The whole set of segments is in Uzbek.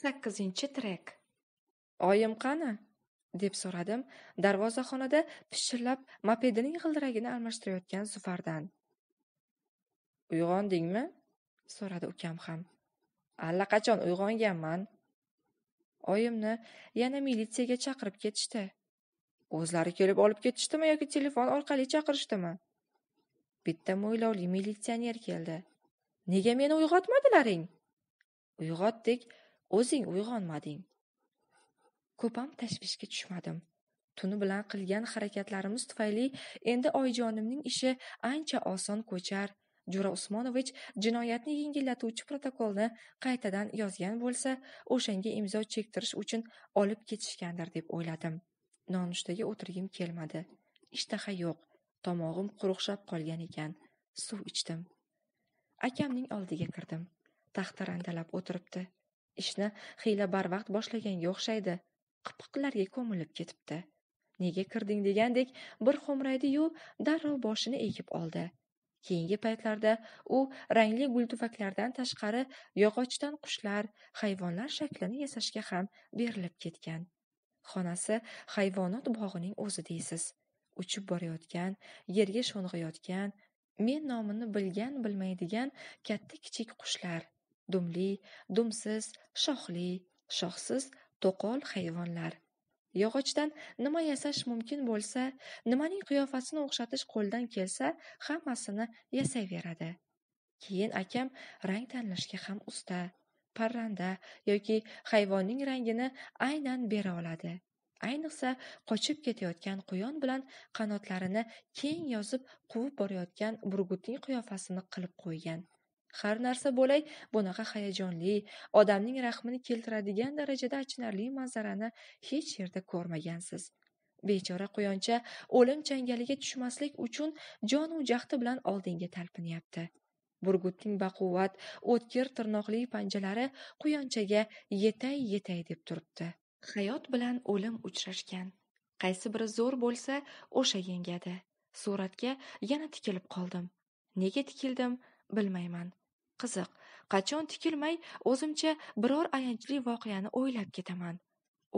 sakkizinchi trek oyim qani deb so'radim darvozaxonada pishillab mopedining g'ildiragini almashtirayotgan zufardan uyg'ondingmi so'radi ukam ham allaqachon uyg'onganman oyimni yana militsiyaga chaqirib ketishdi o'zlari kelib olib ketishdimi yoki telefon orqali chaqirishdimi bitta mo'ylovli militsioner keldi nega meni uyg'otmadilaring uyg'otdik O'zing uyg'onmading. ko'p ham tashvishga tushmadim. Tuni bilan qilgan harakatlarimiz tufayli endi oyijonimning ishi ancha oson ko'char. Jo'ra Usmonovich jinoyatni yengillatuvchi protokolni qaytadan yozgan bo'lsa, o'shanga imzo chektirish uchun olib ketishgandir deb o'yladim. Nonushtaga o'tirgim kelmadi. Ishtaha yo'q. Tomog'im quruqshab qolgan ekan. Suv ichdim. Akamning oldiga kirdim. Taxta randalab o'tiribdi. ishni xiyla barvaqt boshlaganga o'xshaydi qipiqlarga ko'milib ketibdi nega kirding degandek bir xo'mraydi yu darrov boshini egib oldi keyingi paytlarda u rangli gultufaklardan tashqari yog'ochdan qushlar hayvonlar shaklini yasashga ham berilib ketgan xonasi hayvonot bog'ining o'zi deysiz uchib borayotgan yerga sho'ng'iyotgan men nomini bilgan bilmaydigan katta kichik qushlar dumli dumsiz shoxli shoxsiz to'qol hayvonlar yog'ochdan nima yasash mumkin bo'lsa nimaning qiyofasini o'xshatish qo'ldan kelsa hammasini yasayveradi keyin akam rang tanlashga ham usta parranda yoki hayvonning rangini aynan bera oladi ayniqsa qochib ketayotgan quyon bilan qanotlarini keng yozib quvib borayotgan burgutning qiyofasini qilib qo'ygan har narsa bo'lay bunaqa hayajonli odamning rahmini keltiradigan darajada achinarli manzarani hech yerda ko'rmagansiz bechora quyoncha o'lim changaliga tushmaslik uchun jonu jahdi bilan oldinga talpinyapti burgutning baquvvat o'tkir tirnoqli panjalari quyonchaga yetay yetay deb turibdi hayot bilan o'lim uchrashgan qaysi biri zo'r bo'lsa o'sha yengadi suratga yana tikilib qoldim nega tikildim bilmayman qiziq qachon tikilmay o'zimcha biror ayanchli voqeani o'ylab ketaman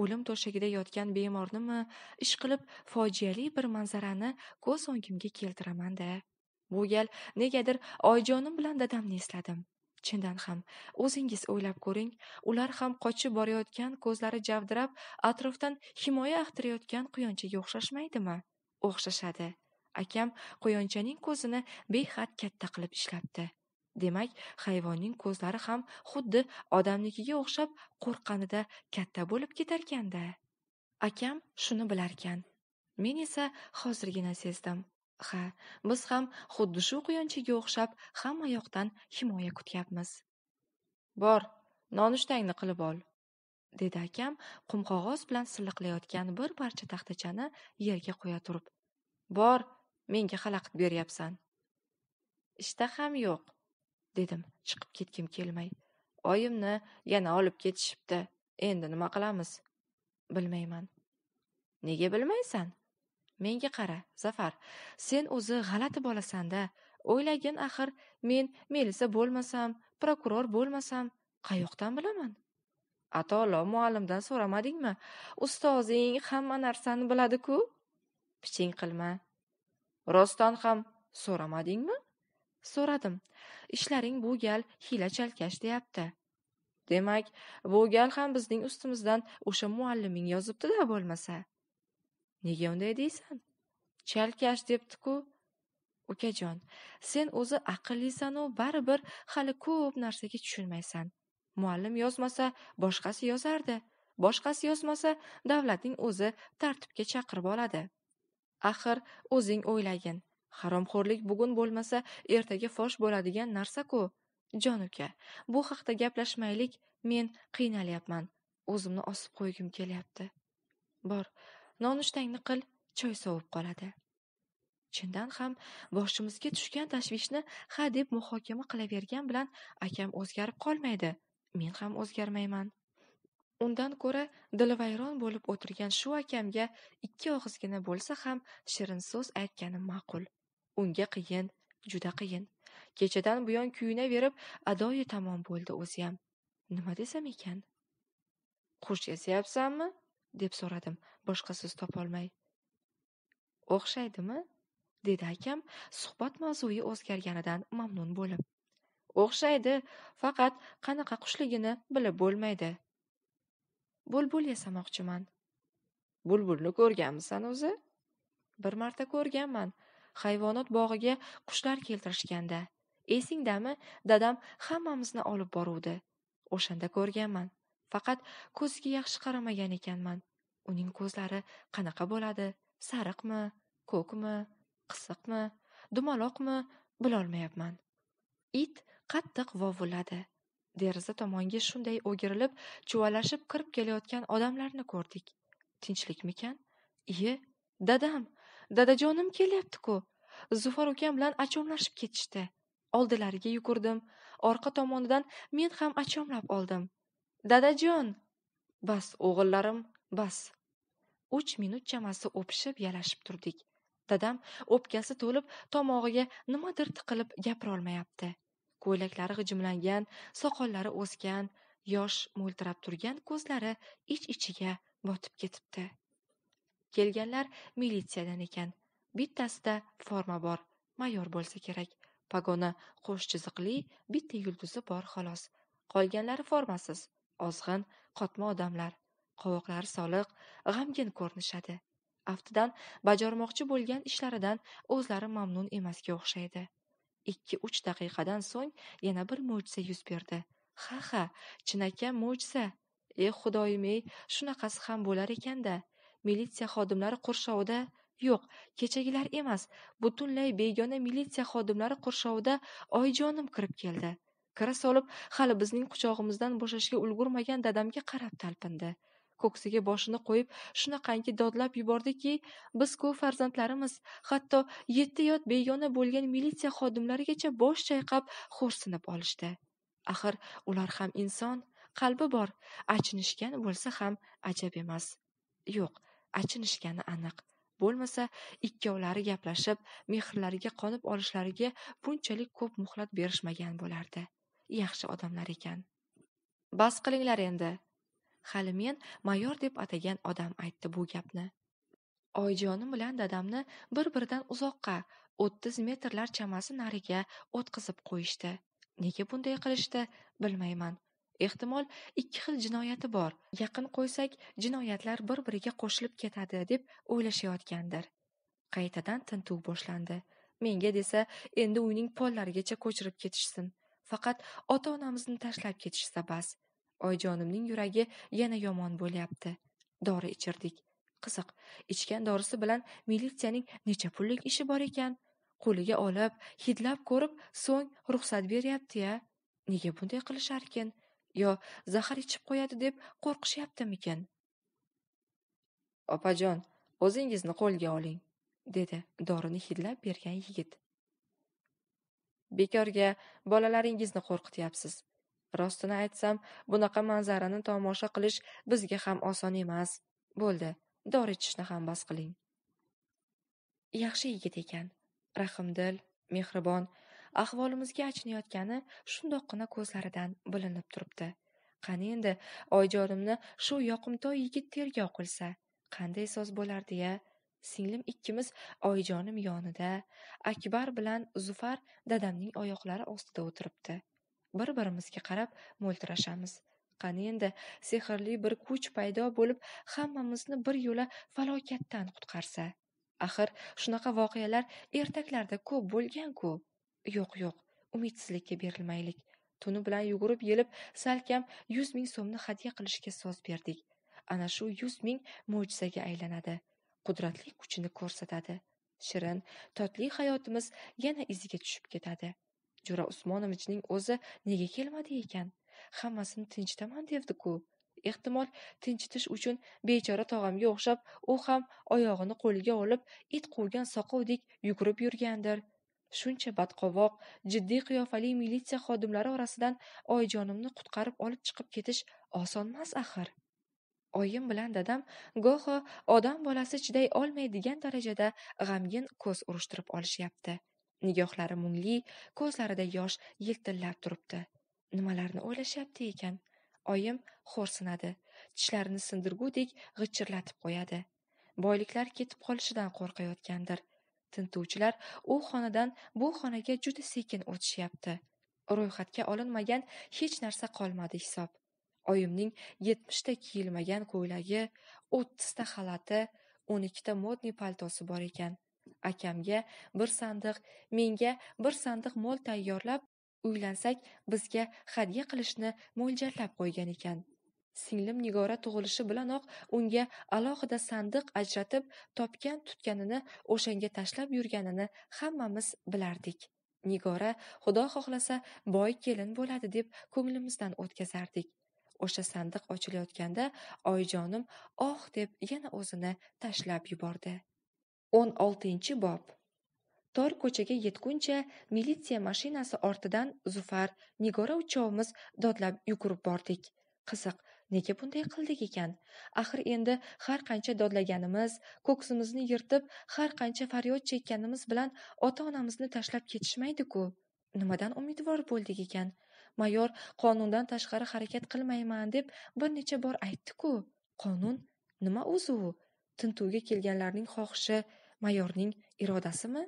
o'lim to'shagida yotgan bemornimi ishqilib fojiali bir manzarani ko'z o'ngimga keltiraman da bu gal negadir oyijonim bilan dadamni esladim chindan ham o'zingiz o'ylab ko'ring ular ham qochib borayotgan ko'zlari javdirab atrofdan himoya axtarayotgan quyonchaga o'xshashmaydimi o'xshashadi akam quyonchaning ko'zini behad katta qilib ishlabdi demak hayvonning ko'zlari ham xuddi odamnikiga o'xshab qo'rqqanida katta bo'lib ketarkanda akam shuni bilarkan men esa hozirgina sezdim ha biz ham xuddi shu quyonchaga o'xshab hamma yoqdan himoya kutyapmiz bor nonushtangni qilib ol dedi akam qumqog'oz bilan silliqlayotgan bir parcha taxtachani yerga qo'ya turib bor menga xalaqit beryapsan ishtaham yo'q dedim chiqib ketgim kelmay oyimni yana olib ketishibdi endi nima qilamiz bilmayman nega bilmaysan menga qara zafar sen o'zi g'alati bolasanda o'ylagin axir men melisa bo'lmasam prokuror bo'lmasam qayoqdan bilaman atolo muallimdan so'ramadingmi ustozing hamma narsani biladi ku piching qilma rostdan ham so'ramadingmi so'radim ishlaring bu gal hiyla chalkash deyapti demak bu gal ham bizning ustimizdan o'sha mualliming yozibdida bo'lmasa nega unday deysan chalkash debdiku ukajon sen o'zi aqllisanu baribir hali ko'p narsaga tushunmaysan muallim yozmasa boshqasi yozardi boshqasi yozmasa davlatning o'zi tartibga chaqirib oladi axir o'zing o'ylagin Haromxo'rlik bugun bo'lmasa, ertaga fosh bo'ladigan narsa-ku. Jon uka, bu haqda gaplashmaylik, men qiynalyapman. O'zimni osib qo'ygim kelyapti. Bor, nonushtangni qil, choy sovib qoladi. Chindan ham boshimizga tushgan tashvishni ha deb muhokama qilavergan bilan akam o'zgarib qolmaydi. Men ham o'zgarmayman. Undan ko'ra dilvayron bo'lib o'tirgan shu akamga ikki og'izgina bo'lsa ham shirin so'z aytganim ma'qul. Unga qiyin, juda qiyin. Kechadan buyon kuyunaverib, adoyi tamom bo'ldi o'ziyam. Nima desam ekan? Xush esyapsanmi? deb so'radim, boshqa so'z topolmay. O'xshaydimi? dedi akam suhbat mavzui o'zgarganidan mamnun bo'lib. O'xshaydi, faqat qanaqa qushligini bilib bo'lmaydi. Bulbul yasamoqchiman. Bulbulni ko'rganmisan o'zi? Bir marta ko'rganman, hayvonot bog'iga qushlar keltirishganda esingdami dadam hammamizni olib boruvdi o'shanda ko'rganman faqat ko'ziga yaxshi qaramagan ekanman uning ko'zlari qanaqa bo'ladi sariqmi ko'kmi qisiqmi dumaloqmi bilolmayapman it qattiq vovulladi deraza tomonga shunday o'girilib chuvalashib kirib kelayotgan odamlarni ko'rdik tinchlikmikan iye dadam dadajonim kelyapti ku zufar ukam bilan achomlashib ketishdi oldilariga yugurdim orqa tomonidan men ham achomlab oldim dadajon bas o'g'illarim bas uch minut chamasi o'pishib yalashib turdik dadam o'pkasi to'lib tomog'iga nimadir tiqilib gapirolmayapti ko'ylaklari g'ijimlangan soqollari o'sgan yosh mo'ltirab turgan ko'zlari ich ichiga botib ketibdi kelganlar militsiyadan ekan bittasida forma bor mayor bo'lsa kerak pagona qo'sh chiziqli bitta yulduzi bor xolos qolganlari formasiz ozg'in qotma odamlar qovoqlari soliq g'amgin ko'rinishadi aftidan bajarmoqchi bo'lgan ishlaridan o'zlari mamnun emasga o'xshaydi ikki uch daqiqadan so'ng yana bir mo'jiza yuz berdi ha ha chinakam mo'jiza e xudoyim ey shunaqasi ham bo'lar ekan da militsiya xodimlari qurshovida yo'q kechagilar emas butunlay begona militsiya xodimlari qurshovida oyjonim kirib keldi kira solib hali bizning quchog'imizdan bo'shashga ulgurmagan dadamga qarab talpindi ko'ksiga boshini qo'yib shunaqangi dodlab yubordiki biz ko'p farzandlarimiz hatto yetti yot begona bo'lgan militsiya xodimlarigacha bosh chayqab xo'rsinib olishdi axir ular ham inson qalbi bor achinishgan bo'lsa ham ajab emas yo'q achinishgani aniq bo'lmasa ikkovlari gaplashib mehrlariga qonib olishlariga bunchalik ko'p muhlat berishmagan bo'lardi yaxshi odamlar ekan bas qilinglar endi hali men mayor deb atagan odam aytdi bu gapni oyijonim bilan dadamni bir biridan uzoqqa o'ttiz metrlar chamasi nariga o'tqizib qo'yishdi nega bunday qilishdi bilmayman ehtimol ikki xil jinoyati bor yaqin qo'ysak jinoyatlar bir biriga qo'shilib ketadi deb o'ylashayotgandir qaytadan tintuv boshlandi menga desa endi uyning pollarigacha ko'chirib ketishsin faqat ota onamizni tashlab ketishsa bas oyijonimning yuragi yana yomon bo'lyapti dori ichirdik qiziq ichgan dorisi bilan militsiyaning necha pullik ishi bor ekan qo'liga olib hidlab ko'rib so'ng ruxsat beryapti ya nega bunday qilisharkin yo zahar ichib qo'yadi deb qo'rqishyaptimikin opajon o'zingizni qo'lga oling dedi dorini hidlab bergan yigit bekorga bolalaringizni qo'rqityapsiz rostini aytsam bunaqa manzarani tomosha qilish bizga ham oson emas bo'ldi dori ichishni ham bas qiling yaxshi yigit ekan rahmdil mehribon ahvolimizga achinayotgani shundoqqina ko'zlaridan bilinib turibdi qani endi oyijonimni shu yoqimtoy yigit tergov qilsa qanday so'z bo'lardi ya singlim ikkimiz oyijonim yonida akbar bilan zufar dadamning oyoqlari ostida o'tiribdi bir birimizga qarab mo'ltirashamiz qani endi sehrli bir kuch paydo bo'lib hammamizni bir yo'la falokatdan qutqarsa axir shunaqa voqealar ertaklarda ko'p bo'lgan ku yo'q yo'q umidsizlikka berilmaylik tuni bilan yugurib yelib salkam yuz ming so'mni hadya qilishga so'z berdik ana shu yuz ming mo'jizaga aylanadi qudratli kuchini ko'rsatadi shirin totli hayotimiz yana iziga tushib ketadi jo'ra usmonovichning o'zi nega kelmadi ekan hammasini tinchitaman devdiku ku ehtimol tinchitish uchun bechora tog'amga o'xshab u ham oyog'ini qo'liga olib it quvgan soqovdek yugurib yurgandir shuncha badqovoq jiddiy qiyofali militsiya xodimlari orasidan oyijonimni qutqarib olib chiqib ketish osonmas axir oyim bilan dadam goho odam bolasi chiday olmaydigan darajada g'amgin ko'z urishtirib olishyapti nigohlari mungli ko'zlarida yosh yiltillab turibdi nimalarni o'ylashyapti ekan oyim xo'rsinadi tishlarini sindirgudek g'ichirlatib qo'yadi boyliklar ketib qolishidan qo'rqayotgandir tintuvchilar u xonadan bu xonaga juda sekin o'tishyapti ro'yxatga olinmagan hech narsa qolmadi hisob oyimning yetmishta kiyilmagan ko'ylagi o'ttizta xalati o'n ikkita modniy paltosi bor ekan akamga bir sandiq menga bir sandiq mol tayyorlab uylansak bizga hadya qilishni mo'ljallab qo'ygan ekan Singlim Nigora tug'ilishi bilanoq unga alohida sandiq ajratib, topgan-tutganini o'shanga tashlab yurganini hammamiz bilardik. Nigora xudo xohlasa boy kelin bo'ladi deb ko'nglimizdan o'tkazardik. O'sha sandiq ochilayotganda oyijonim oh deb yana o'zini tashlab yubordi. 16-bob tor ko'chaga yetguncha militsiya mashinasi ortidan Zufar, Nigora uchovimiz dodlab yugurib bordik. Qiziq, nega bunday qildik ekan axir endi har qancha dodlaganimiz ko'ksimizni yirtib har qancha faryod chekkanimiz bilan ota onamizni tashlab ketishmaydi ku nimadan umidvor bo'ldik ekan mayor qonundan tashqari harakat qilmayman deb bir necha bor aytdi ku qonun nima o'zi u tintuvga kelganlarning xohishi mayorning irodasimi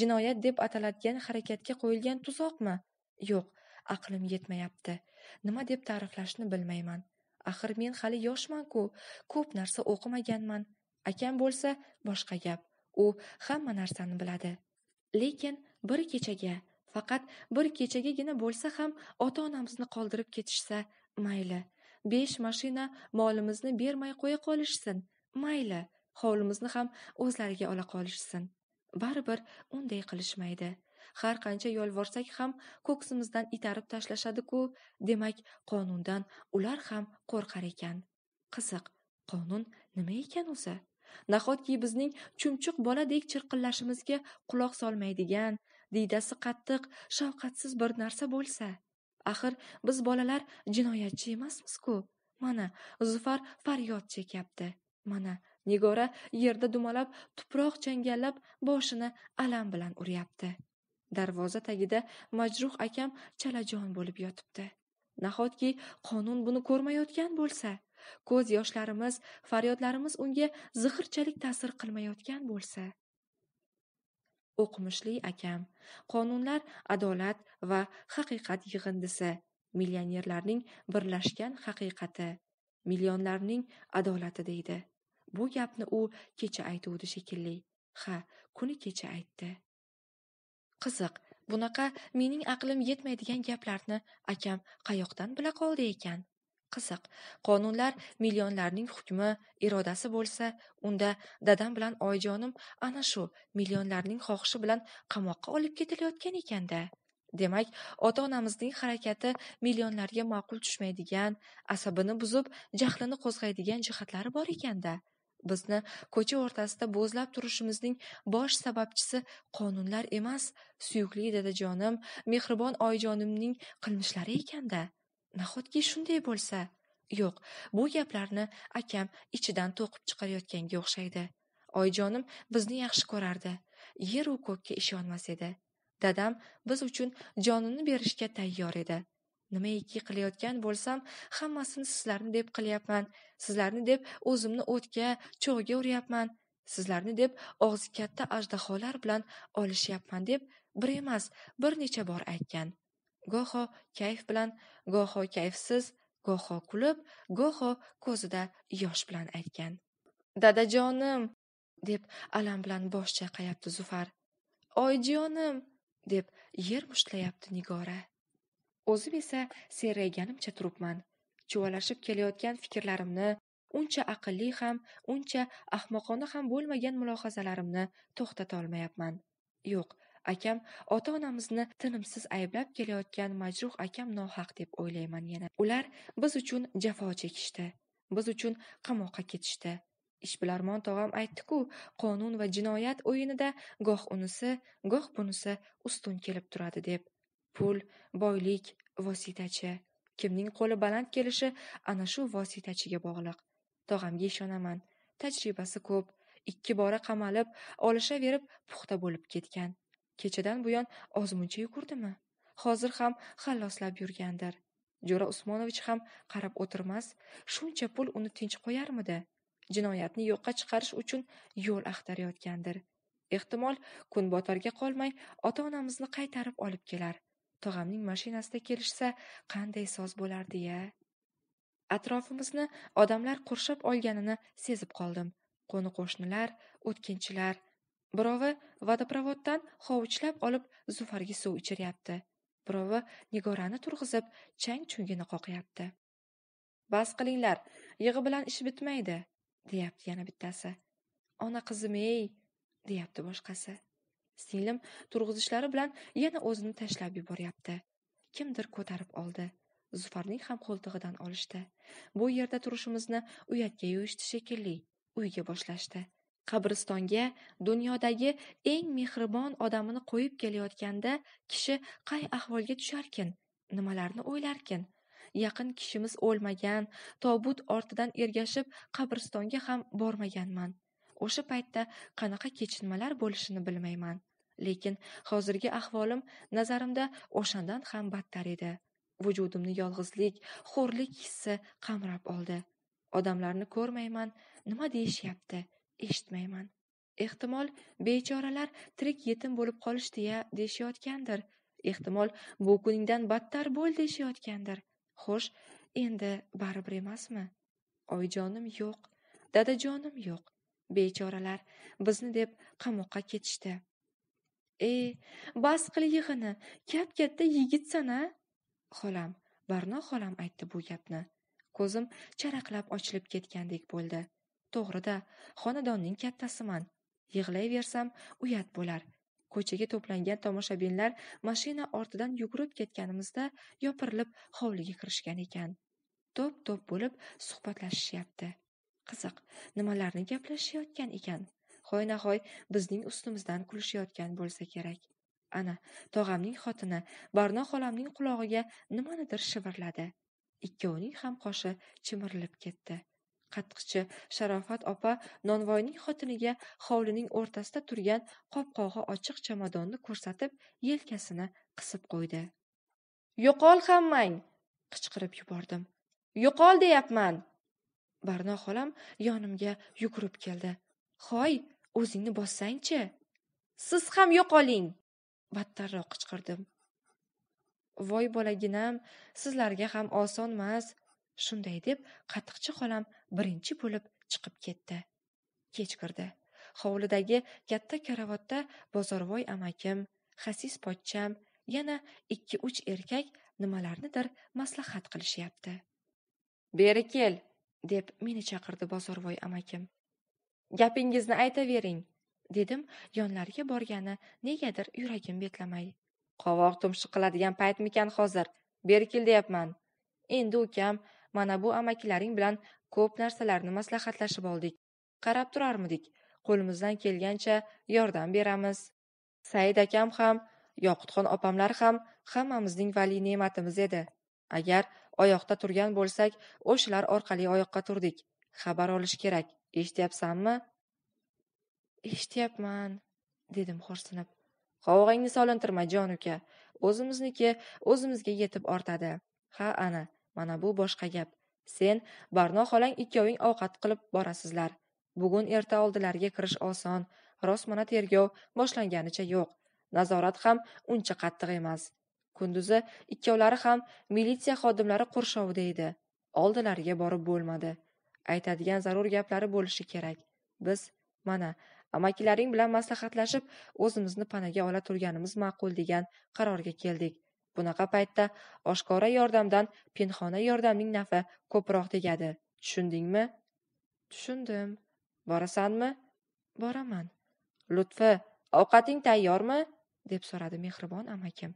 jinoyat deb ataladigan harakatga qo'yilgan tuzoqmi yo'q aqlim yetmayapti nima deb ta'riflashni bilmayman Axir men hali yoshman-ku, ko'p narsa o'qimaganman. Akam bo'lsa, boshqa gap. U hamma narsani biladi. Lekin bir kechaga, faqat bir kechagagina bo'lsa ham ota-onamizni qoldirib ketishsa, mayli. 5 mashina molimizni bermay qo'ya qolishsin, mayli. Hovlimizni ham o'zlariga ola qolishsin. Baribir unday qilishmaydi. har qancha yolvorsak ham ko'ksimizdan itarib tashlashadi-ku, demak, qonundan ular ham qo'rqar ekan. Qiziq, qonun nima ekan o'zi? Nahotki bizning chumchuq boladek chirqillashimizga quloq solmaydigan, diydasi qattiq, shafqatsiz bir narsa bo'lsa, axir biz bolalar jinoyatchi emasmiz-ku. Mana, Zufar faryod chekyapti. Mana, Nigora yerda dumalab, tuproq changallab, boshini alam bilan uryapti. Darvoza tagida majruh akam chalajon bo'lib yotibdi. Nahotki qonun buni ko'rmayotgan bo'lsa, ko'z yoshlarimiz, faryodlarimiz unga zixirchalik ta'sir qilmayotgan bo'lsa. O'qimishli akam, qonunlar adolat va haqiqat yig'indisi, millionerlarning birlashgan haqiqati, millionlarning adolati deydi. Bu gapni u kecha aytuvdi shekilli. Ha, kuni kecha aytdi. qiziq bunaqa mening aqlim yetmaydigan gaplarni akam qayoqdan bila qoldi ekan qiziq qonunlar millionlarning hukmi irodasi bo'lsa unda dadam bilan oyijonim ana shu millionlarning xohishi bilan qamoqqa olib ketilayotgan ekanda demak ota onamizning harakati millionlarga ma'qul tushmaydigan asabini buzib jahlini qo'zg'aydigan jihatlari bor ekanda bizni ko'cha o'rtasida bo'zlab turishimizning bosh sababchisi qonunlar emas suyukli dadajonim mehribon oyijonimning qilmishlari ekanda nahotki shunday bo'lsa yo'q bu gaplarni akam ichidan to'qib chiqarayotganga o'xshaydi oyijonim bizni yaxshi ko'rardi yeru ko'kka ishonmas edi dadam biz uchun jonini berishga tayyor edi nimaiki qilayotgan bo'lsam hammasini sizlarni deb qilyapman sizlarni deb o'zimni o'tga cho'g'ga uryapman sizlarni deb og'zi katta ajdaholar bilan olishyapman deb bir emas bir necha bor aytgan goho kayf bilan goho kayfsiz goho kulib goho ko'zida yosh bilan aytgan dadajonim deb alam bilan bosh chayqayapti zufar oyijonim deb yer mushtlayapti nigora o'zim esa serrayganimcha turibman chuvalashib kelayotgan fikrlarimni uncha aqlli ham uncha ahmoqona ham bo'lmagan mulohazalarimni to'xtata olmayapman yo'q akam ota onamizni tinimsiz ayblab kelayotgan majruh akam nohaq deb o'ylayman yana ular biz uchun jafo chekishdi biz uchun qamoqqa ketishdi ishbilarmon tog'am aytdiku qonun va jinoyat o'yinida goh unisi goh bunisi ustun kelib turadi deb Pul, boylik – vositachi. Kimning qo'li baland kelishi ana shu vositachiga bog'liq. Tog'amga ishonaman. Tajribasi ko'p. Ikki bora qamalib, olishaverib puxta bo'lib ketgan. Kechadan buyon ozmuncha yugurdimi? Hozir ham xalloslab yurgandir. Jo'ra Usmonovich ham qarab o'tirmas, shuncha pul uni tinch qo'yarmidi? Jinoyatni yo'qqa chiqarish uchun yo'l axtarayotgandir. Ehtimol, kun botarga qolmay ota-onamizni qaytarib olib kelar. tog'amning mashinasida kelishsa qanday soz bo'lardi ya atrofimizni odamlar qurshab olganini sezib qoldim qo'ni qo'shnilar o'tkinchilar birovi vodoprovoddan hovuchlab olib zufarga suv ichiryapti birovi nigorani turg'izib chang chungini qoqyapti bas qilinglar yig'i bilan ish bitmaydi deyapti yana bittasi ona qizim ey deyapti boshqasi singlim turg'izishlari bilan yana o'zini tashlab yuboryapti kimdir ko'tarib oldi zufarning ham qo'ltig'idan olishdi bu yerda turishimizni uyatga yo'yishdi shekilli uyga boshlashdi qabristonga dunyodagi eng mehribon odamini qo'yib kelayotganda kishi qay ahvolga tusharkin nimalarni o'ylarkin yaqin kishimiz o'lmagan tobut ortidan ergashib qabristonga ham bormaganman o'sha paytda qanaqa kechinmalar bo'lishini bilmayman lekin hozirgi ahvolim nazarimda o'shandan ham battar edi vujudimni yolg'izlik xo'rlik hissi qamrab oldi odamlarni ko'rmayman nima deyishyapti eshitmayman ehtimol bechoralar tirik yetim bo'lib qolishdi ya deyishayotgandir ehtimol bu kuningdan battar bo'l deyishayotgandir xo'sh endi baribir emasmi oyjonim yo'q dadajonim yo'q bechoralar bizni deb qamoqqa ketishdi e bas qil yig'ini kap katta yigitsan a xolam barno xolam aytdi bu gapni ko'zim charaqlab ochilib ketgandek bo'ldi to'g'rida xonadonning kattasiman yig'layversam uyat bo'lar ko'chaga to'plangan tomoshabinlar mashina ortidan yugurib ketganimizda yopirilib hovliga kirishgan ekan to'p to'p bo'lib suhbatlashishyapti qiziq nimalarni gaplashishayotgan ekan hoynahoy bizning ustimizdan kulishayotgan bo'lsa kerak ana tog'amning xotini barno xolamning qulog'iga nimanidir shivirladi ikkovining ham qoshi chimirilib ketdi qattiqchi sharofat opa nonvoyning xotiniga hovlining o'rtasida turgan qopqog'i ochiq chamadonni ko'rsatib yelkasini qisib qo'ydi yo'qol hammang qichqirib yubordim yo'qol deyapman barno xolam yonimga yugurib keldi hoy o'zingni bossangchi siz ham yo'qoling battarroq qichqirdim voy bolaginam sizlarga ham osonmas shunday deb qatiqchi xolam birinchi bo'lib chiqib ketdi kech kirdi hovlidagi katta karavotda bozorvoy amakim hasis pochcham yana ikki uch erkak nimalarnidir maslahat qilishyapti beri kel deb meni chaqirdi bozorvoy amakim gapingizni aytavering dedim yonlariga borgani negadir yuragim betlamay qovoq tumshi qiladigan paytmikan hozir beri kel deyapman endi ukam mana bu amakilaring bilan ko'p narsalarni maslahatlashib oldik qarab turarmidik qo'limizdan kelgancha yordam beramiz said akam ham yoqutxon opamlar ham hammamizning vali ne'matimiz edi agar oyoqda turgan bo'lsak o'shalar orqali oyoqqa turdik Xabar olish kerak. Eshityapsanmi? Eshityapman, dedim xo'rsinib. Qovog'ingni solintirma, jon uka. O'zimizniki o'zimizga yetib ortadi. Ha, ana, mana bu boshqa gap. Sen, Barno xolang ikkoving ovqat qilib borasizlar. Bugun erta oldilariga kirish oson. rost mana tergov boshlanganicha yo'q. Nazorat ham uncha qattiq emas. Kunduzi ikkovlari ham militsiya xodimlari qurshovida edi. Oldilariga borib bo'lmadi. aytadigan zarur gaplari bo'lishi kerak biz mana amakilaring bilan maslahatlashib o'zimizni panaga ola turganimiz ma'qul degan qarorga keldik bunaqa paytda oshkora yordamdan pinhona yordamning nafi ko'proq tegadi tushundingmi tushundim borasanmi boraman lutfi ovqating tayyormi deb so'radi mehribon amakim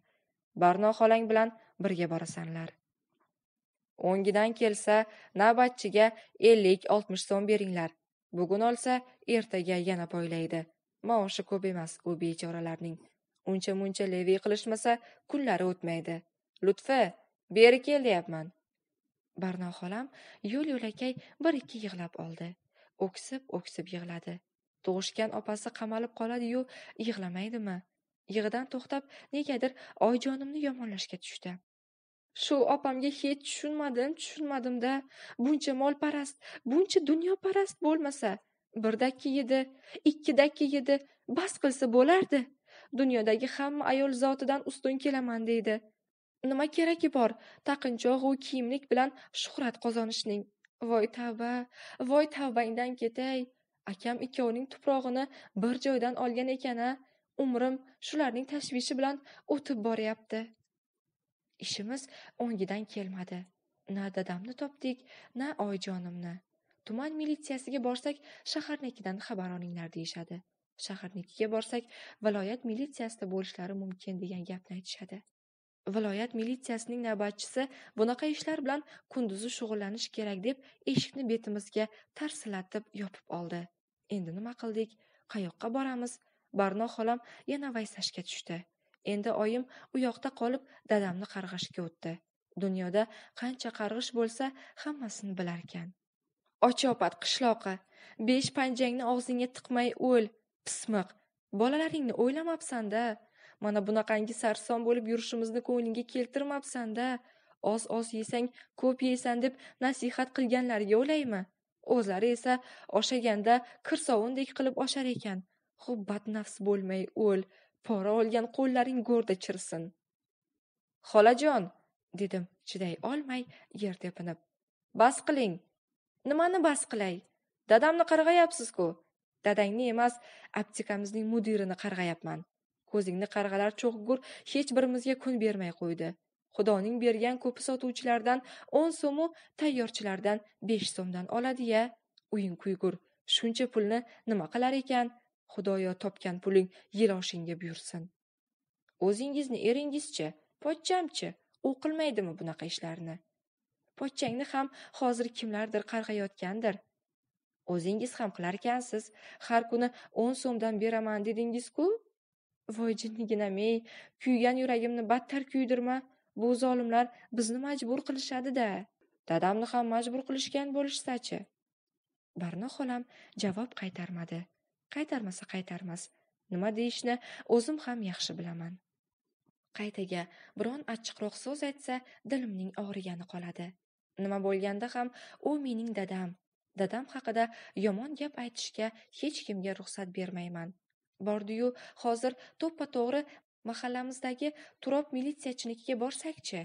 barno xolang bilan birga borasanlar O'ngidan kelsa, navbatchiga 50-60 so'm beringlar. Bugun olsa, ertaga yana poylaydi Maoshi ko'p emas u bechoralarning. Uncha-muncha leviy qilishmasa, kunlari o'tmaydi. Lutfi, beri kel deyapman. Barno xolam yo'l-yo'lakay bir-ikki yig'lab oldi. O'ksib-o'ksib yig'ladi. Tug'ishgan opasi qamalib qoladi-yu, yig'lamaydimi? Yig'idan to'xtab, negadir oyijonimni yomonlashga tushdi. shu opamga hech tushunmadim tushunmadim-da buncha molparast buncha dunyoparast bo'lmasa bir birdakki yedi dakki yedi bas qilsa bo'lardi dunyodagi hamma ayol zotidan ustun kelaman deydi nima keragi bor taqinchoq kiyimlik bilan shuhrat qozonishning voy tavba voy tavbangdan ketay akam ikkovining tuprog'ini bir joydan olgan ekan a umrim shularning tashvishi bilan o'tib boryapti Ishimiz o'ngidan kelmadi. Na dadamni topdik, na oyijonimni Tuman militsiyasiga borsak, shaharnikidan xabar olinglar deyishadi. Shaharnikiga borsak, viloyat militsiyasida bo'lishlari mumkin degan gapni aytishadi. Viloyat militsiyasining navbatchisi bunaqa ishlar bilan kunduzi shug'ullanish kerak deb eshikni betimizga tarsillatib yopib oldi. Endi nima qildik? Qayoqqa boramiz? Barno xolam yana vaysashga tushdi. Endi oyim u yoqda qolib, dadamni qarg'ashga o'tdi. Dunyoda qancha qarg'ish bo'lsa, hammasini bilarkan. Ochopat qishloqi, besh panjangni og'zingga tiqmay o'l, pismiq. Bolalaringni o'ylamabsan-da. Mana bunaqangi sarson bo'lib yurishimizni ko'nglingga keltirmabsan-da. Oz-oz yesang, ko'p yeysan deb nasihat qilganlarga o'laymi? O'zlari esa oshaganda kirsovundek qilib oshar ekan. Xo'p, badnafs bo'lmay o'l. pora olgan qo'llaring go'rda chirsin xolajon dedim chiday olmay yer tepinib bas qiling nimani bas qilay dadamni qarg'ayapsiz ku dadangni emas aptekamizning mudirini qarg'ayapman ko'zingni qarg'alar cho'g'gur hech birimizga kun bermay qo'ydi xudoning bergan ko'pi sotuvchilardan o'n so'mu tayyorchilardan besh so'mdan oladi ya uying kuygur shuncha pulni nima qilar ekan Xudoyo topgan puling yil oshingga buyursin. O'zingizni eringizchi, pochchamchi, u qilmaydimi bunaqa ishlarni? Pochchangni ham hozir kimlardir qarg'ayotgandir. O'zingiz ham qilarkansiz. Har kuni 10 so'mdan beraman dedingiz-ku? Voy jinniginam ey, kuygan yuragimni battar kuydirma. Bu zolimlar bizni majbur qilishadi-da. Dadamni ham majbur qilishgan bo'lishsachi chi Barno xolam javob qaytarmadi. qaytarmasa qaytarmas nima deyishni o'zim ham yaxshi bilaman qaytaga biron achchiqroq so'z aytsa dilimning og'rigani qoladi nima bo'lganda ham u mening dadam dadam haqida yomon gap aytishga hech kimga ruxsat bermayman bordiyu hozir to'ppa to'g'ri mahallamizdagi turob militsiyachinikiga borsakchi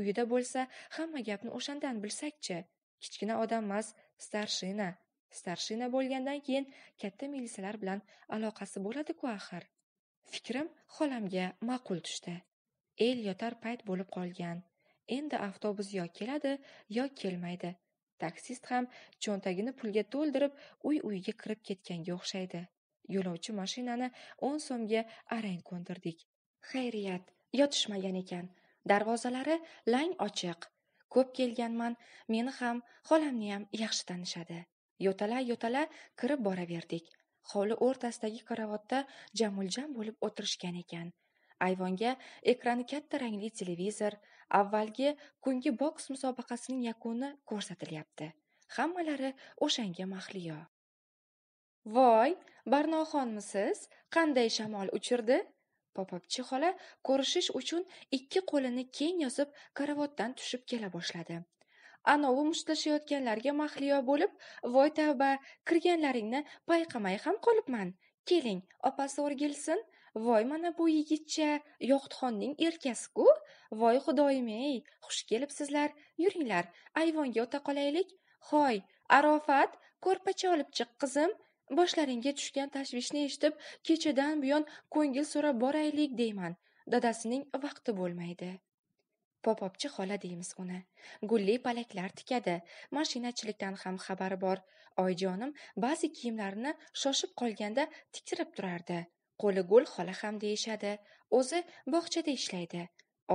uyida bo'lsa hamma gapni o'shandan bilsakchi kichkina odammas starshina starshina bo'lgandan keyin katta milisalar bilan aloqasi bo'ladi-ku axir fikrim xolamga ma'qul tushdi el yotar payt bo'lib qolgan endi avtobus yo keladi yo kelmaydi taksist ham cho'ntagini pulga to'ldirib uy uyiga kirib ketganga o'xshaydi yo'lovchi mashinani o'n so'mga arang ko'ndirdik xayriyat yotishmagan ekan darvozalari lang ochiq ko'p kelganman meni ham xolamni ham yaxshi tanishadi yo'tala yo'tala kirib boraverdik hovli o'rtasidagi karavotda jamuljam bo'lib o'tirishgan ekan ayvonga ekrani katta rangli televizor avvalgi kungi boks musobaqasining yakuni ko'rsatilyapti hammalari o'shanga mahliyo voy barnoxonmisiz qanday shamol uchirdi popopchi xola ko'rishish uchun ikki qo'lini keng yozib karavotdan tushib kela boshladi anovi mushtlashayotganlarga mahliyo bo'lib voy tavba kirganlaringni payqamay ham qolibman keling opasi o'rgilsin voy mana bu yigitcha yoqutxonning erkasiku voy xudoyim ey xush kelibsizlar yuringlar ayvonga o'ta qolaylik hoy arofat ko'rpacha olib chiq qizim boshlaringga tushgan tashvishni eshitib kechadan buyon ko'ngil so'rab boraylik deyman dadasining vaqti bo'lmaydi popopchi xola deymiz uni gulli palaklar tikadi mashinachilikdan ham xabari bor oyjonim ba'zi kiyimlarini shoshib qolganda tiktirib turardi qo'li gul xola ham deyishadi o'zi bog'chada ishlaydi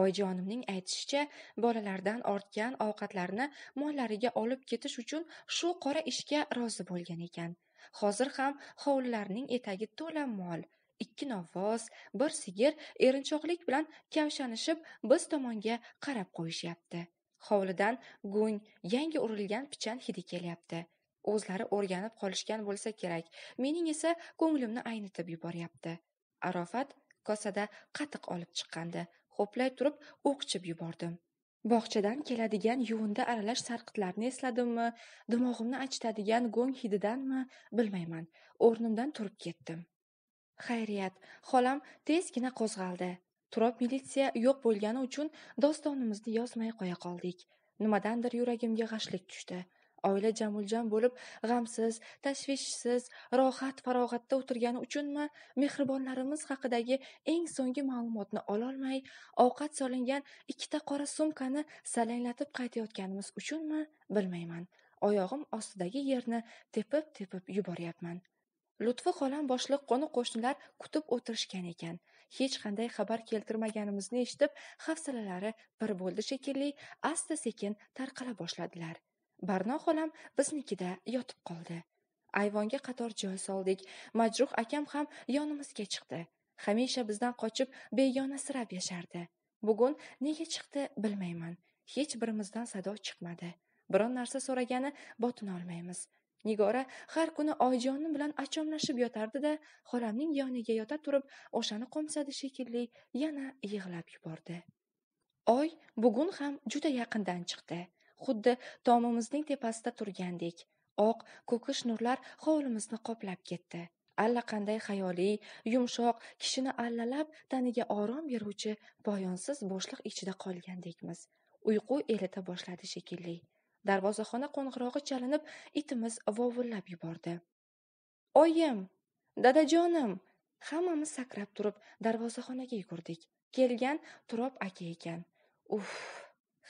oyjonimning aytishicha bolalardan ortgan ovqatlarni mollariga olib ketish uchun shu qora ishga rozi bo'lgan ekan hozir ham hovlilarning etagi to'la mol ikki nonvoz bir sigir erinchoqlik bilan kavshanishib biz tomonga qarab qo'yishyapti hovlidan gung yangi urilgan pichan hidi kelyapti o'zlari o'rganib qolishgan bo'lsa kerak mening esa ko'nglimni aynitib yuboryapti arofat kosada qatiq olib chiqqandi ho'play turib o'qchib yubordim bog'chadan keladigan yuvunda aralash sarqitlarni esladimmi dimog'imni achitadigan go'ng hididanmi bilmayman o'rnimdan turib ketdim Xayriyat, xolam tezgina qo'zg'aldi. turob militsiya yo'q bo'lgani uchun dostonimizni yozmay qo'ya qoldik. Nimadandir yuragimga g'ashlik tushdi. Oila jamuljon bo'lib, g'amsiz, tashvishsiz, rohat farog'atda o'tirgani uchunmi, mehribonlarimiz haqidagi eng so'nggi ma'lumotni ololmay, ovqat solingan ikkita qora sumkani salanglatib qaytayotganimiz uchunmi, bilmayman. Oyog'im ostidagi yerni tepib-tepib yuboryapman. lutfi xolam boshliq qo'ni qo'shnilar kutib o'tirishgan ekan hech qanday xabar keltirmaganimizni eshitib hafsalalari bir bo'ldi shekilli asta sekin tarqala boshladilar barno xolam biznikida yotib qoldi ayvonga qator joy soldik majruh akam ham yonimizga chiqdi hamisha bizdan qochib begona sirab yashardi bugun nega chiqdi bilmayman hech birimizdan sado chiqmadi biron narsa so'ragani olmaymiz nigora har kuni oyjonni bilan achomlashib yotardi da xolamning yoniga yota turib o'shani qo'msadi shekilli yana yig'lab yubordi oy bugun ham juda yaqindan chiqdi xuddi tomimizning tepasida turgandek oq ko'kish nurlar hovlimizni qoplab ketdi allaqanday xayoliy yumshoq kishini allalab taniga orom beruvchi poyonsiz bo'shliq ichida qolgandekmiz uyqu elita boshladi shekilli darvozaxona qo'ng'irog'i chalinib itimiz vovullab yubordi oyim dadajonim hammamiz sakrab turib darvozaxonaga yugurdik kelgan turob aka ekan uf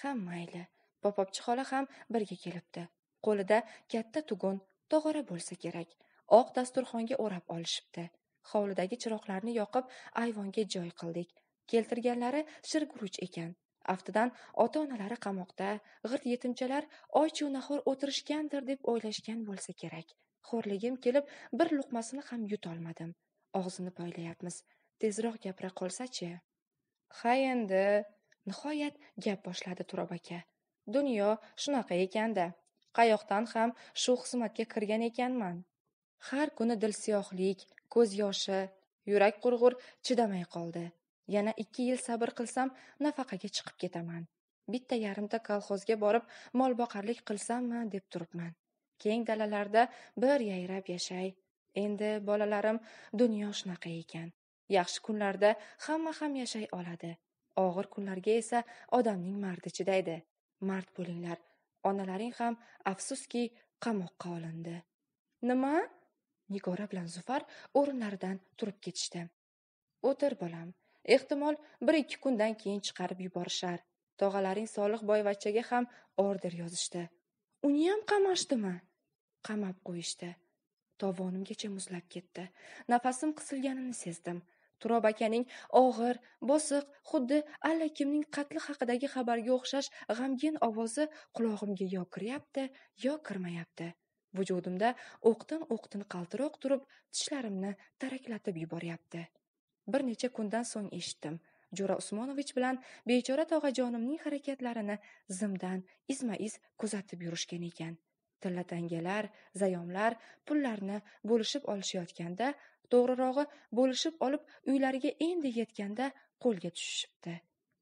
ham mayli popopchi xola ham birga kelibdi qo'lida katta tugun tog'ora bo'lsa kerak oq dasturxonga o'rab olishibdi hovlidagi chiroqlarni yoqib ayvonga joy qildik keltirganlari shirguruch ekan aftidan ota onalari qamoqda g'irt yetimchalar ochu nahor o'tirishgandir deb o'ylashgan bo'lsa kerak xo'rligim kelib bir luqmasini ham yutolmadim og'zini poylayapmiz tezroq gapira qolsachi ha endi nihoyat gap boshladi turob aka dunyo shunaqa ekanda qayoqdan ham shu xizmatga kirgan ekanman har kuni dilsiyohlik ko'z yoshi yurak qurg'ur chidamay qoldi yana ikki yil sabr qilsam nafaqaga chiqib ketaman bitta yarimta kolxozga borib molboqarlik qilsammi deb turibman keng dalalarda bir yayrab yashay endi bolalarim dunyo shunaqa ekan yaxshi kunlarda hamma ham yashay oladi og'ir kunlarga esa odamning mardi chidaydi mard bo'linglar onalaring ham afsuski qamoqqa olindi nima nigora bilan zufar o'rinlaridan turib ketishdi o'tir bolam ehtimol bir ikki kundan keyin chiqarib yuborishar tog'alaring boyvachchaga ham order yozishdi uniyam qamashdimi qamab qo'yishdi tovonimgacha muzlab ketdi nafasim qisilganini sezdim turob akaning og'ir bosiq xuddi allakimning qatli haqidagi xabarga o'xshash g'amgin ovozi qulog'imga yo kiryapti yo kirmayapti vujudimda o'qtin o'qtin qaltiroq turib tishlarimni taraklatib yuboryapti bir necha kundan so'ng eshitdim jo'ra usmonovich bilan bechora tog'ajonimning harakatlarini zimdan izma iz kuzatib yurishgan ekan tilla tangalar zayomlar pullarni bo'lishib olishayotganda to'g'rirog'i bo'lishib olib uylariga endi yetganda qo'lga tushishibdi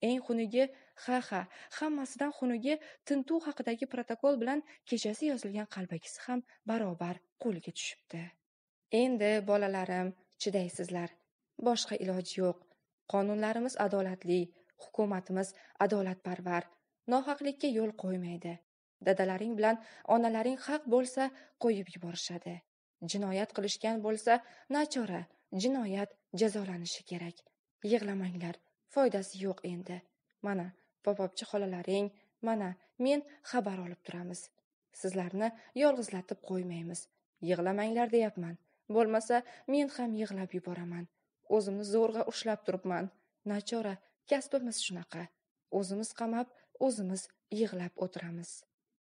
eng xunugi ha ha hammasidan xunugi tintuv haqidagi protokol bilan kechasi yozilgan qalbakisi ham barobar qo'lga tushibdi endi bolalarim chidaysizlar boshqa iloj yo'q qonunlarimiz adolatli hukumatimiz adolatparvar nohaqlikka yo'l qo'ymaydi dadalaring bilan onalaring haq bo'lsa qo'yib yuborishadi jinoyat qilishgan bo'lsa nachora jinoyat jazolanishi kerak yig'lamanglar foydasi yo'q endi mana popopchi xolalaring mana men xabar olib turamiz sizlarni yolg'izlatib qo'ymaymiz yig'lamanglar deyapman bo'lmasa men ham yig'lab yuboraman O'zimni zo'rg'a ushlab turibman. Nachora, kasbimiz shunaqa. O'zimiz qamab, o'zimiz yig'lab o'tiramiz.